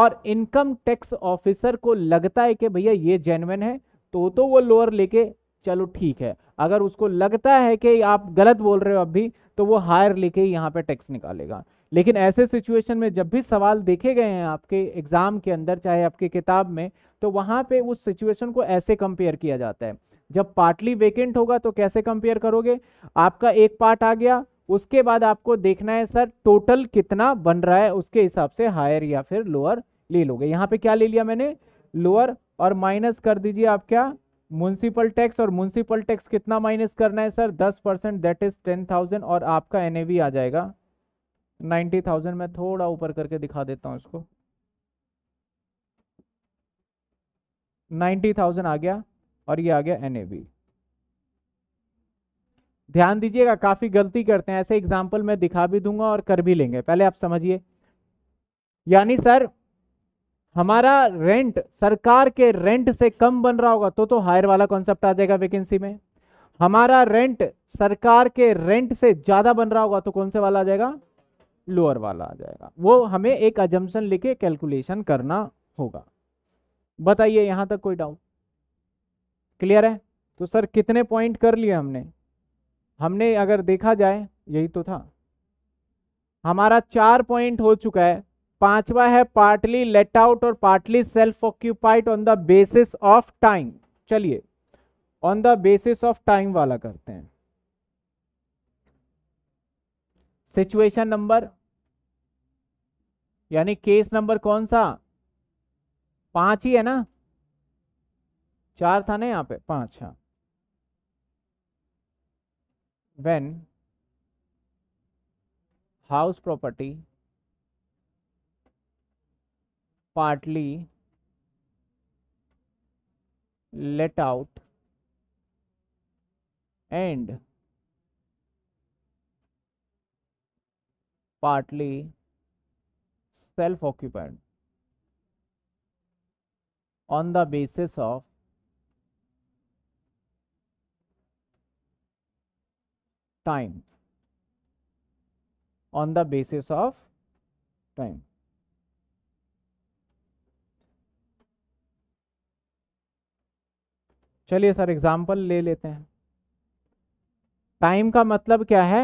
और इनकम टैक्स ऑफिसर को लगता है कि भैया ये जेनवन है तो तो वो लोअर लेके चलो ठीक है अगर उसको लगता है कि आप गलत बोल रहे हो अभी तो वो हायर लेके यहाँ पे टैक्स निकालेगा लेकिन ऐसे सिचुएशन में जब भी सवाल देखे गए हैं आपके एग्ज़ाम के अंदर चाहे आपकी किताब में तो वहां पे उस सिचुएशन को ऐसे कंपेयर किया जाता है जब पार्टली वेकेंट होगा तो कैसे कंपेयर करोगे आपका एक पार्ट आ गया उसके बाद आपको देखना है सर टोटल कितना बन रहा है उसके हिसाब से हायर या फिर लोअर ले लोगे यहाँ पे क्या ले लिया मैंने लोअर और माइनस कर दीजिए आप क्या म्यूनसिपल टैक्स और म्यूनसिपल टैक्स कितना माइनस करना है सर दस percent that is ten thousand और आपका एन आ जाएगा नाइन्टी थाउजेंड में थोड़ा ऊपर करके दिखा देता हूँ इसको नाइन्टी थाउजेंड आ गया और ये आ गया एन ध्यान दीजिएगा काफी गलती करते हैं ऐसे एग्जाम्पल मैं दिखा भी दूंगा और कर भी लेंगे पहले आप समझिए यानी सर हमारा रेंट सरकार के रेंट से कम बन रहा होगा तो तो हायर वाला कॉन्सेप्ट आ जाएगा वैकेंसी में हमारा रेंट सरकार के रेंट से ज्यादा बन रहा होगा तो कौन से वाला आ जाएगा लोअर वाला आ जाएगा वो हमें एक अजम्पन लेके कैलकुलेशन करना होगा बताइए यहां तक कोई डाउट क्लियर है तो सर कितने पॉइंट कर लिए हमने हमने अगर देखा जाए यही तो था हमारा चार पॉइंट हो चुका है पांचवा है पार्टली लेट आउट और partly self occupied on the basis of time चलिए on the basis of time वाला करते हैं सिचुएशन नंबर यानी केस नंबर कौन सा पांच ही है ना चार था ना यहां पे पांच हाँ when house property partly let out and partly self occupied on the basis of time on the basis of time चलिए सर एग्जांपल ले लेते हैं टाइम का मतलब क्या है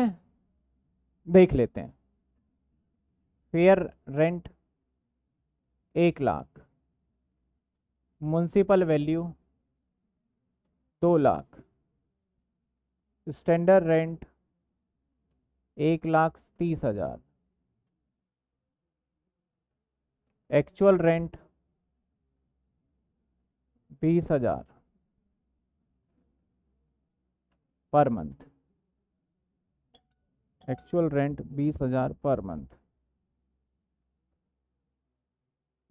देख लेते हैं फेयर रेंट एक लाख म्यूनसिपल वैल्यू दो लाख स्टैंडर्ड रेंट एक लाख तीस हज़ार एक्चुअल रेंट बीस हज़ार पर मंथ एक्चुअल रेंट बीस हज़ार पर मंथ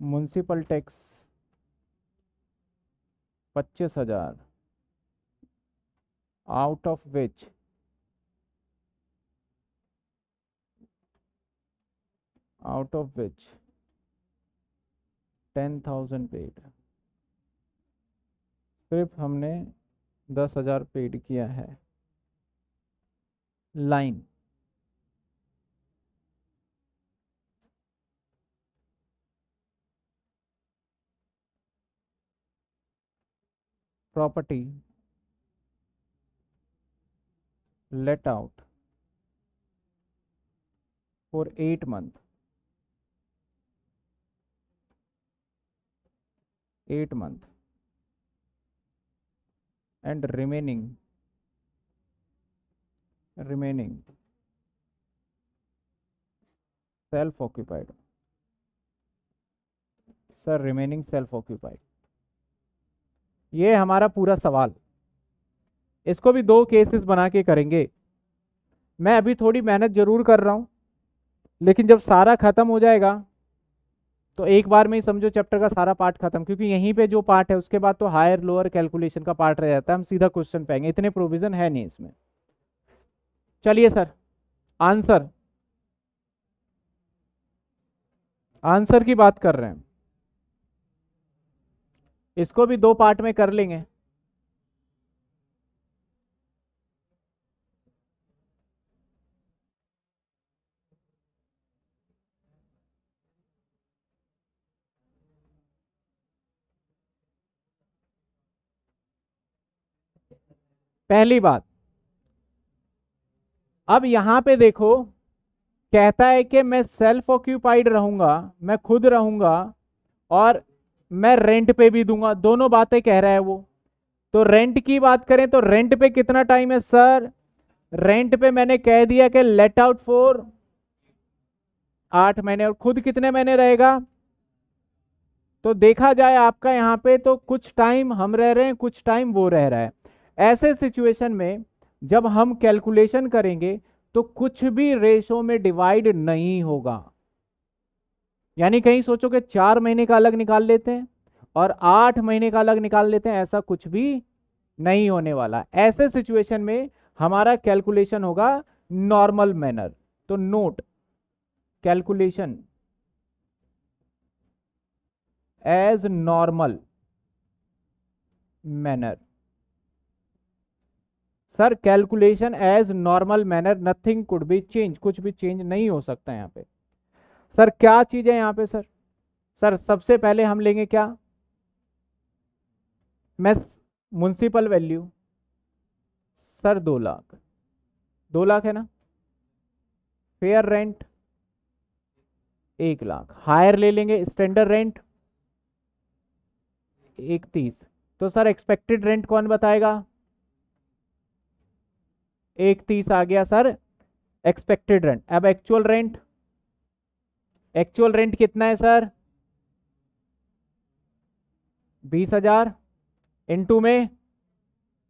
म्यूनसिपल टैक्स पच्चीस हजार out of which out of which ten thousand paid सिर्फ हमने दस हजार पेड किया है line property let out for 8 month 8 month and remaining remaining self occupied sir remaining self occupied ये हमारा पूरा सवाल इसको भी दो केसेस बना के करेंगे मैं अभी थोड़ी मेहनत ज़रूर कर रहा हूँ लेकिन जब सारा ख़त्म हो जाएगा तो एक बार में ही समझो चैप्टर का सारा पार्ट खत्म क्योंकि यहीं पे जो पार्ट है उसके बाद तो हायर लोअर कैलकुलेशन का पार्ट रह जाता है हम सीधा क्वेश्चन पाएंगे इतने प्रोविज़न है नहीं इसमें चलिए सर आंसर आंसर की बात कर रहे हैं इसको भी दो पार्ट में कर लेंगे पहली बात अब यहां पे देखो कहता है कि मैं सेल्फ ऑक्यूपाइड रहूंगा मैं खुद रहूंगा और मैं रेंट पे भी दूंगा दोनों बातें कह रहा है वो तो रेंट की बात करें तो रेंट पे कितना टाइम है सर रेंट पे मैंने कह दिया कि लेट आउट फोर आठ महीने और खुद कितने महीने रहेगा तो देखा जाए आपका यहाँ पे तो कुछ टाइम हम रह रहे हैं कुछ टाइम वो रह रहा है ऐसे सिचुएशन में जब हम कैलकुलेशन करेंगे तो कुछ भी रेशो में डिवाइड नहीं होगा यानी कहीं सोचो कि चार महीने का अलग निकाल लेते हैं और आठ महीने का अलग निकाल लेते हैं ऐसा कुछ भी नहीं होने वाला ऐसे सिचुएशन में हमारा कैलकुलेशन होगा नॉर्मल मैनर तो not calculation as normal manner sir calculation as normal manner nothing could be change कुछ भी चेंज नहीं हो सकता यहां पे सर क्या चीज़ है यहां पे सर सर सबसे पहले हम लेंगे क्या मैस म्यूनसिपल वैल्यू सर दो लाख दो लाख है ना फेयर रेंट एक लाख हायर ले लेंगे स्टैंडर्ड रेंट एक तीस तो सर एक्सपेक्टेड रेंट कौन बताएगा एक तीस आ गया सर एक्सपेक्टेड रेंट अब एक्चुअल रेंट एक्चुअल रेंट कितना है सर बीस हजार इंटू में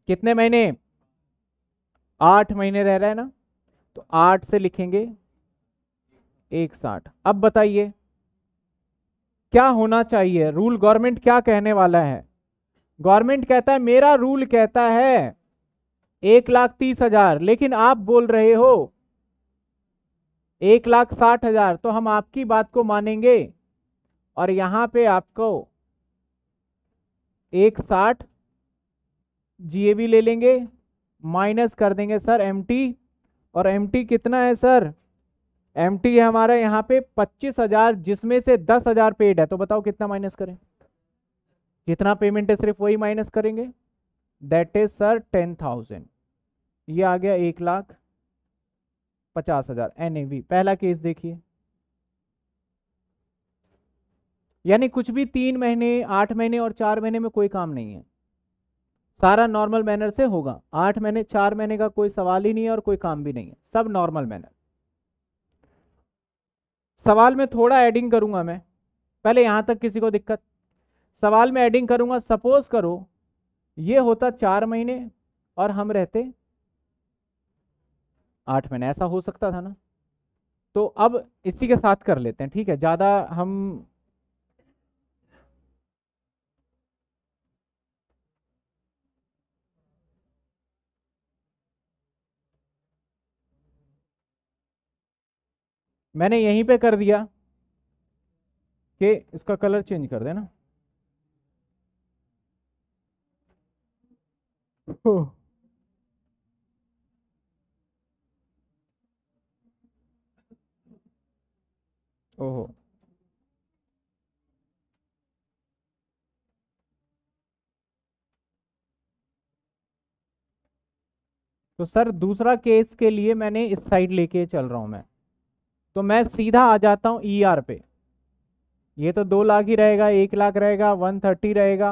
कितने महीने आठ महीने रह रहा है ना तो आठ से लिखेंगे एक साठ अब बताइए क्या होना चाहिए रूल गवर्नमेंट क्या कहने वाला है गवर्नमेंट कहता है मेरा रूल कहता है एक लाख तीस हजार लेकिन आप बोल रहे हो एक लाख साठ हजार तो हम आपकी बात को मानेंगे और यहाँ पे आपको एक साठ जीएबी ले लेंगे माइनस कर देंगे सर एमटी और एमटी कितना है सर एमटी है हमारा यहाँ पे पच्चीस हजार जिसमें से दस हजार पेड है तो बताओ कितना माइनस करें जितना पेमेंट है सिर्फ वही माइनस करेंगे that is sir ten thousand ये आ गया एक लाख पचास हजार एन पहला केस देखिए यानी कुछ भी तीन महीने आठ महीने और चार महीने में कोई काम नहीं है सारा नॉर्मल मैनर से होगा आठ महीने चार महीने का कोई सवाल ही नहीं है और कोई काम भी नहीं है सब नॉर्मल मैनर सवाल में थोड़ा एडिंग करूंगा मैं पहले यहां तक किसी को दिक्कत सवाल में एडिंग करूंगा सपोज करो ये होता चार महीने और हम रहते आठ महीने ऐसा हो सकता था ना तो अब इसी के साथ कर लेते हैं ठीक है ज़्यादा हम मैंने यहीं पे कर दिया कि इसका कलर चेंज कर देना ओह ओहो तो सर दूसरा केस के लिए मैंने इस साइड लेके चल रहा हूं मैं तो मैं सीधा आ जाता हूं ई e पे ये तो दो लाख ही रहेगा एक लाख रहेगा वन थर्टी रहेगा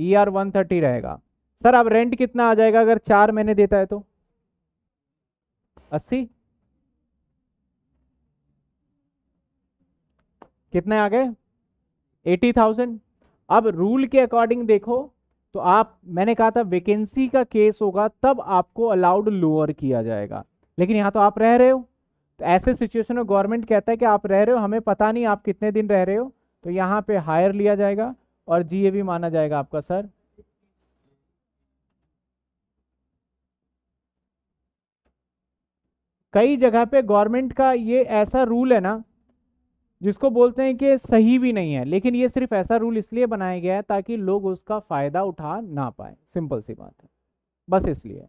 E e R one thirty रहेगा सर अब रेंट कितना आ जाएगा अगर चार महीने देता है तो अस्सी कितने आ गए एटी थाउजेंड अब रूल के अकॉर्डिंग देखो तो आप मैंने कहा था वैकेंसी का केस होगा तब आपको अलाउड लोअर किया जाएगा लेकिन यहाँ तो आप रह रहे हो तो ऐसे सिचुएशन में गवर्नमेंट कहता है कि आप रह रहे हो हमें पता नहीं आप कितने दिन रह रहे हो तो यहाँ पे हायर लिया जाएगा और भी माना जाएगा आपका सर कई जगह पे गवर्नमेंट का ये ऐसा रूल है ना जिसको बोलते हैं कि सही भी नहीं है लेकिन ये सिर्फ ऐसा रूल इसलिए बनाया गया है ताकि लोग उसका फ़ायदा उठा ना पाए सिंपल सी बात है बस इसलिए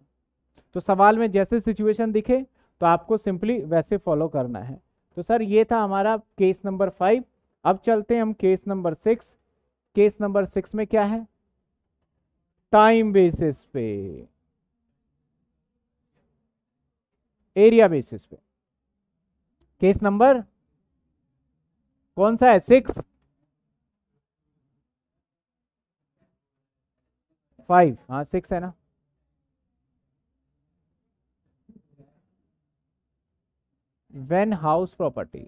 तो सवाल में जैसे सिचुएशन दिखे तो आपको सिंपली वैसे फॉलो करना है तो सर ये था हमारा केस नंबर फाइव अब चलते हैं हम case number six case number six में क्या है टाइम बेसिस पे एरिया बेसिस पे केस नंबर कौन सा है सिक्स फाइव हाँ सिक्स है ना when house property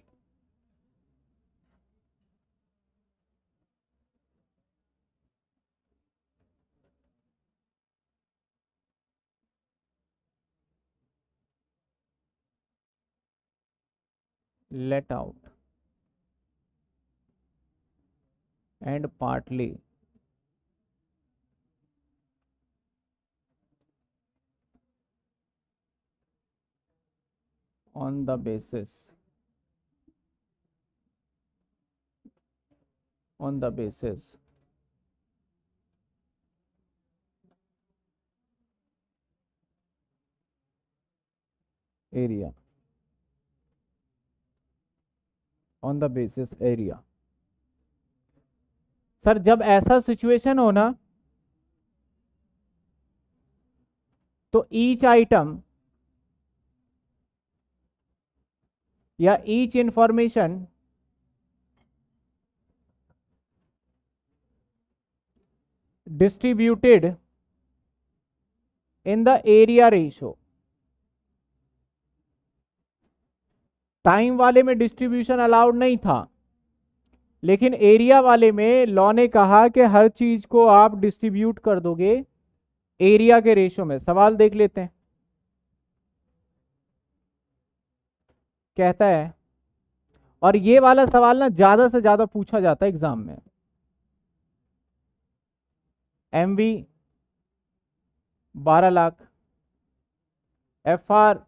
let out and partly on the basis on the basis area on the basis area sir जब ऐसा सिचुएशन हो ना तो ईच आइटम या each information distributed in the area ratio time वाले में डिस्ट्रीब्यूशन अलाउड नहीं था लेकिन एरिया वाले में लॉ ने कहा कि हर चीज को आप डिस्ट्रीब्यूट कर दोगे एरिया के रेशो में सवाल देख लेते हैं कहता है और ये वाला सवाल ना ज्यादा से ज्यादा पूछा जाता है एग्जाम में एम वी बारह लाख एफ आर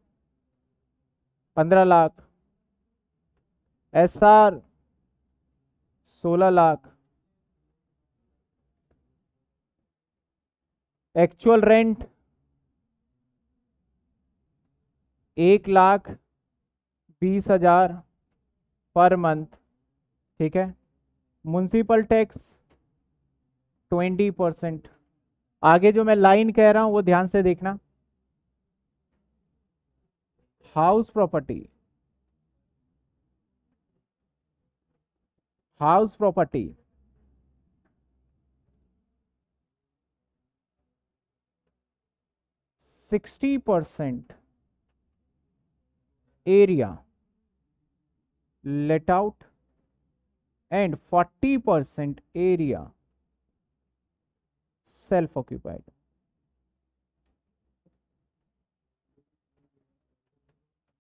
पंद्रह लाख एस आर सोलह लाख एक्चुअल रेंट एक लाख बीस हजार पर मंथ ठीक है म्यूनसिपल टैक्स ट्वेंटी परसेंट आगे जो मैं लाइन कह रहा हूं वो ध्यान से देखना house property house property Sixty percent area let out and 40 percent area self occupied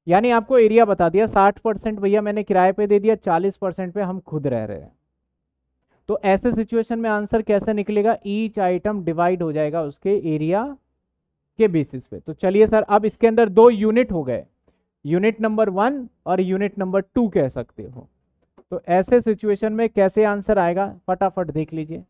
यानी आपको एरिया बता दिया साठ परसेंट भैया मैंने किराए पे दे दिया चालीस परसेंट पे हम खुद रह रहे हैं तो ऐसे सिचुएशन में आंसर कैसे निकलेगा ईच आइटम डिवाइड हो जाएगा उसके एरिया के बेसिस पे तो चलिए सर अब इसके अंदर दो यूनिट हो गए यूनिट नंबर वन और यूनिट नंबर टू कह सकते हो तो ऐसे सिचुएशन में कैसे आंसर आएगा फटाफट देख लीजिए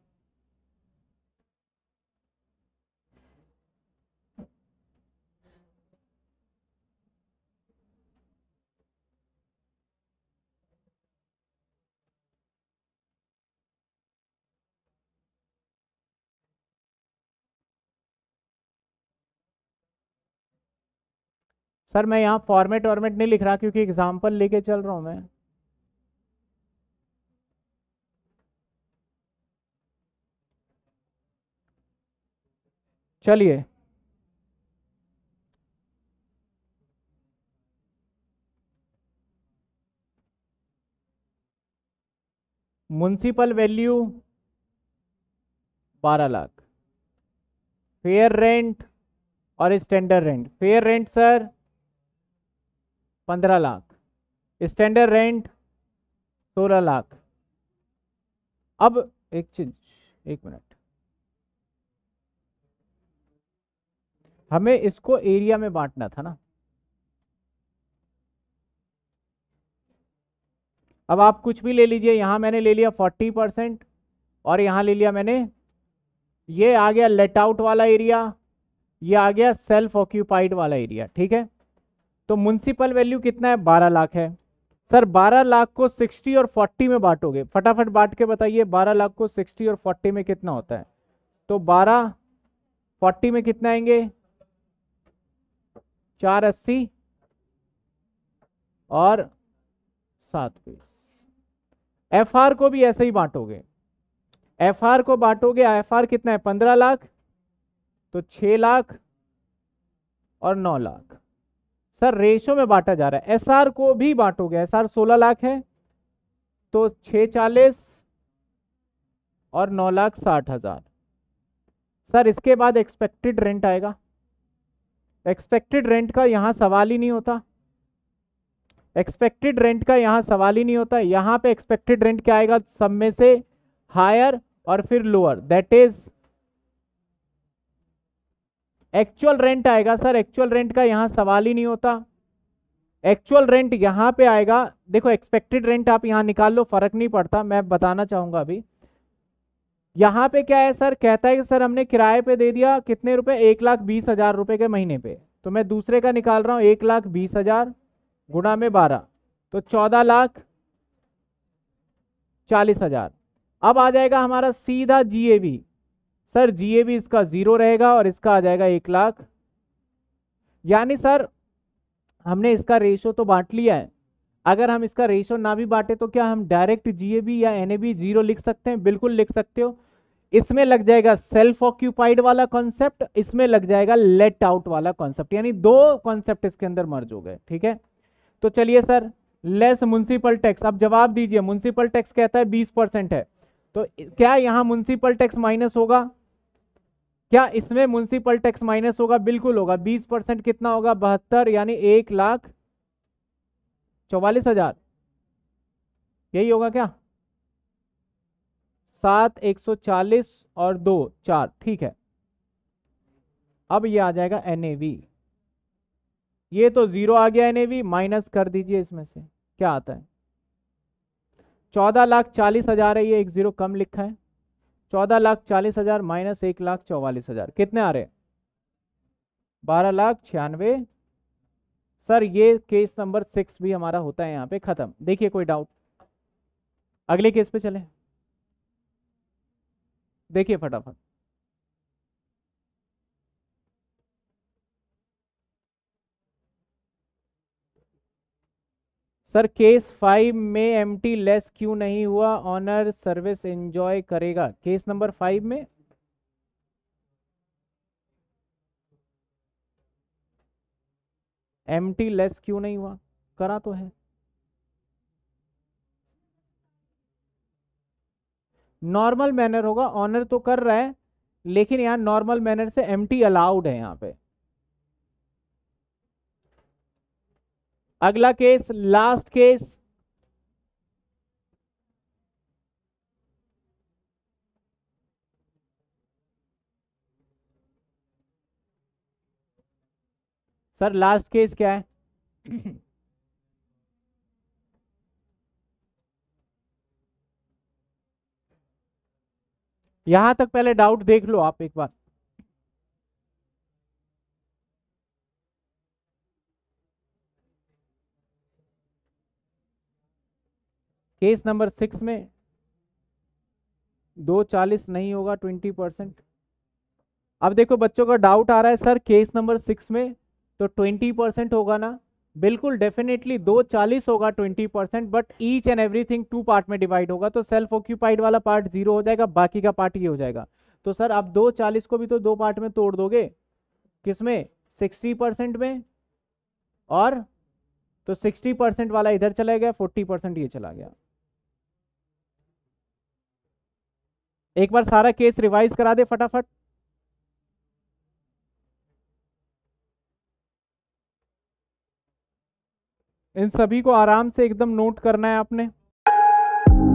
सर मैं यहाँ फॉर्मेट वॉर्मेट नहीं लिख रहा क्योंकि एग्जाम्पल लेके चल रहा हूँ मैं चलिए म्यूनसिपल वैल्यू बारह लाख फेयर रेंट और standard rent fair rent sir पंद्रह लाख स्टैंडर्ड रेंट सोलह लाख अब एक चीज एक मिनट हमें इसको एरिया में बांटना था ना अब आप कुछ भी ले लीजिए यहां मैंने ले लिया फोर्टी परसेंट और यहां ले लिया मैंने ये आ गया लेट आउट वाला एरिया ये आ गया सेल्फ ऑक्यूपाइड वाला एरिया ठीक है तो म्यूनसिपल वैल्यू कितना है बारह लाख है सर बारह लाख को सिक्सटी और फोर्टी में बांटोगे फटाफट बांट के बताइए बारह लाख को सिक्सटी और फोर्टी में कितना होता है तो बारह फोर्टी में कितना आएंगे चार अस्सी और सात बीस एफ आर को भी ऐसे ही बांटोगे एफ आर को बांटोगे एफ आर कितना है पंद्रह लाख तो छ लाख और नौ लाख सर रेशो में बांटा जा रहा है एसआर को भी बांटोगे एसआर 16 लाख है तो छः चालीस और नौ लाख साठ हज़ार सर इसके बाद एक्सपेक्टेड रेंट आएगा एक्सपेक्टेड रेंट का यहाँ सवाल ही नहीं होता एक्सपेक्टेड रेंट का यहाँ सवाल ही नहीं होता यहाँ पे एक्सपेक्टेड रेंट क्या आएगा सब में से हायर और फिर lower that is actual rent आएगा सर एक्चुअल रेंट का यहाँ सवाल ही नहीं होता एक्चुअल रेंट यहाँ पे आएगा देखो एक्सपेक्टेड रेंट आप यहाँ निकाल लो फर्क नहीं पड़ता मैं बताना चाहूँगा अभी यहाँ पे क्या है सर कहता है कि सर हमने किराए पे दे दिया कितने रुपए एक लाख बीस हज़ार रुपये के महीने पे तो मैं दूसरे का निकाल रहा हूँ एक लाख बीस हज़ार गुणा में बारह तो चौदह लाख चालीस हज़ार अब आ जाएगा हमारा सीधा जी सर जीए भी इसका जीरो रहेगा और इसका आ जाएगा एक लाख यानी सर हमने इसका रेशो तो बांट लिया है अगर हम इसका रेशो ना भी बांटे तो क्या हम डायरेक्ट जीएबी या एनएबी जीरो लिख सकते हैं बिल्कुल लिख सकते हो इसमें लग जाएगा सेल्फ ऑक्यूपाइड वाला कॉन्सेप्ट इसमें लग जाएगा लेट आउट वाला कॉन्सेप्ट यानी दो कॉन्सेप्ट इसके अंदर मर्ज हो गए ठीक है तो चलिए सर लेस म्यूनसिपल टैक्स अब जवाब दीजिए म्यूनसिपल टैक्स कहता है बीस परसेंट है तो क्या यहां म्यूनसिपल टैक्स माइनस होगा क्या इसमें म्यूनसिपल टैक्स माइनस होगा बिल्कुल होगा बीस परसेंट कितना होगा बहत्तर यानी एक लाख चौवालीस हजार यही होगा क्या सात एक सौ चालीस और दो चार ठीक है अब ये आ जाएगा एनएवी ये तो जीरो आ गया एनएवी माइनस कर दीजिए इसमें से क्या आता है चौदह लाख चालीस हजार है ये एक जीरो कम लिखा है चौदह लाख चालीस हजार माइनस एक लाख चौवालीस हजार कितने आ रहे बारह लाख छियानवे सर ये केस नंबर सिक्स भी हमारा होता है यहाँ पे खत्म देखिए कोई डाउट अगले केस पे चले देखिए फटाफट सर केस फाइव में एम लेस क्यों नहीं हुआ ऑनर सर्विस एंजॉय करेगा केस नंबर फाइव में एम लेस क्यों नहीं हुआ करा तो है नॉर्मल मैनर होगा ऑनर तो कर रहा है लेकिन यहां नॉर्मल मैनर से एम अलाउड है यहां पे अगला case last case sir last case क्या है यहां तक पहले डाउट देख लो आप एक बार केस नंबर सिक्स में दो चालीस नहीं होगा ट्वेंटी परसेंट अब देखो बच्चों का डाउट आ रहा है सर केस नंबर सिक्स में तो ट्वेंटी परसेंट होगा ना बिल्कुल डेफिनेटली दो चालीस होगा twenty percent but each and everything two part में डिवाइड होगा तो सेल्फ ऑक्यूपाइड वाला पार्ट जीरो हो जाएगा बाकी का पार्ट ये हो जाएगा तो सर आप दो चालीस को भी तो दो पार्ट में तोड़ दोगे किसमें सिक्सटी परसेंट में और तो सिक्सटी परसेंट वाला इधर चला गया फोर्टी परसेंट ये चला गया एक बार सारा केस रिवाइज करा दे फटाफट इन सभी को आराम से एकदम नोट करना है आपने